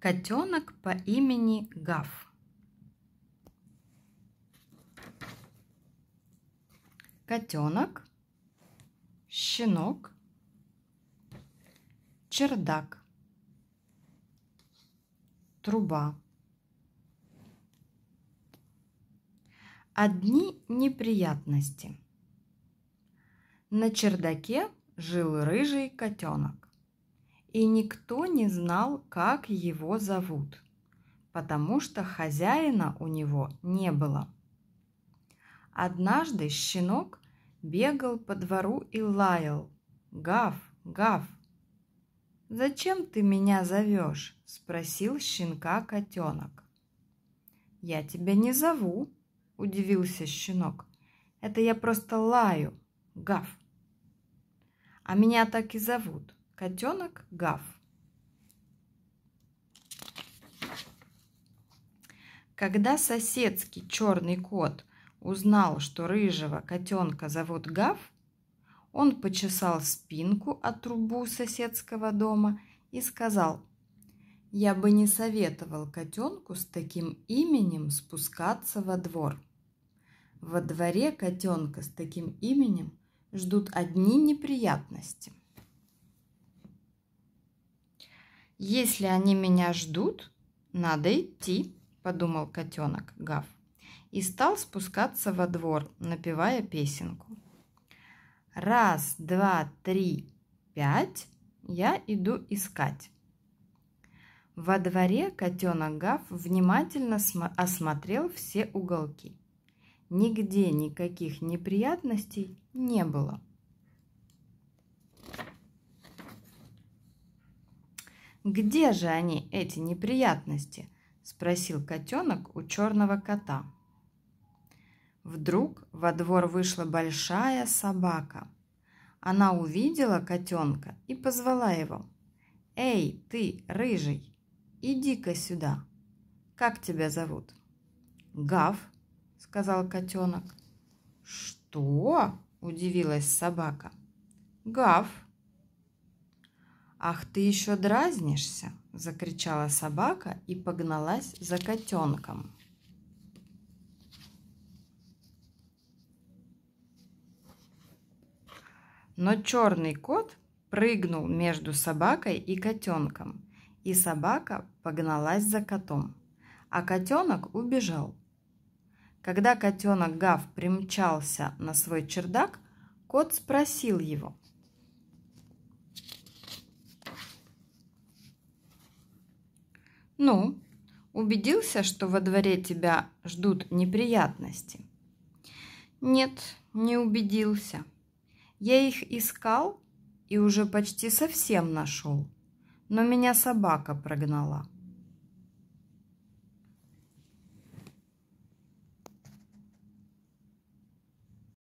Котенок по имени Гав. Котенок, щенок, чердак, труба. Одни неприятности. На чердаке жил рыжий котенок и никто не знал, как его зовут, потому что хозяина у него не было. Однажды щенок бегал по двору и лаял. «Гав, гав!» «Зачем ты меня зовешь?» – спросил щенка котенок. «Я тебя не зову», – удивился щенок. «Это я просто лаю. Гав!» «А меня так и зовут. Котенок Гав. Когда соседский черный кот узнал, что рыжего котенка зовут Гав, он почесал спинку от трубу соседского дома и сказал, «Я бы не советовал котенку с таким именем спускаться во двор. Во дворе котенка с таким именем ждут одни неприятности». Если они меня ждут, надо идти, подумал котенок Гав и стал спускаться во двор, напевая песенку. Раз, два, три, пять, я иду искать. Во дворе котенок Гав внимательно осмотрел все уголки. Нигде никаких неприятностей не было. «Где же они, эти неприятности?» – спросил котенок у черного кота. Вдруг во двор вышла большая собака. Она увидела котенка и позвала его. «Эй, ты, рыжий, иди-ка сюда. Как тебя зовут?» «Гав», – сказал котенок. «Что?» – удивилась собака. «Гав», «Ах, ты еще дразнишься!» – закричала собака и погналась за котенком. Но черный кот прыгнул между собакой и котенком, и собака погналась за котом, а котенок убежал. Когда котенок Гав примчался на свой чердак, кот спросил его – Ну, убедился, что во дворе тебя ждут неприятности? Нет, не убедился. Я их искал и уже почти совсем нашел, но меня собака прогнала.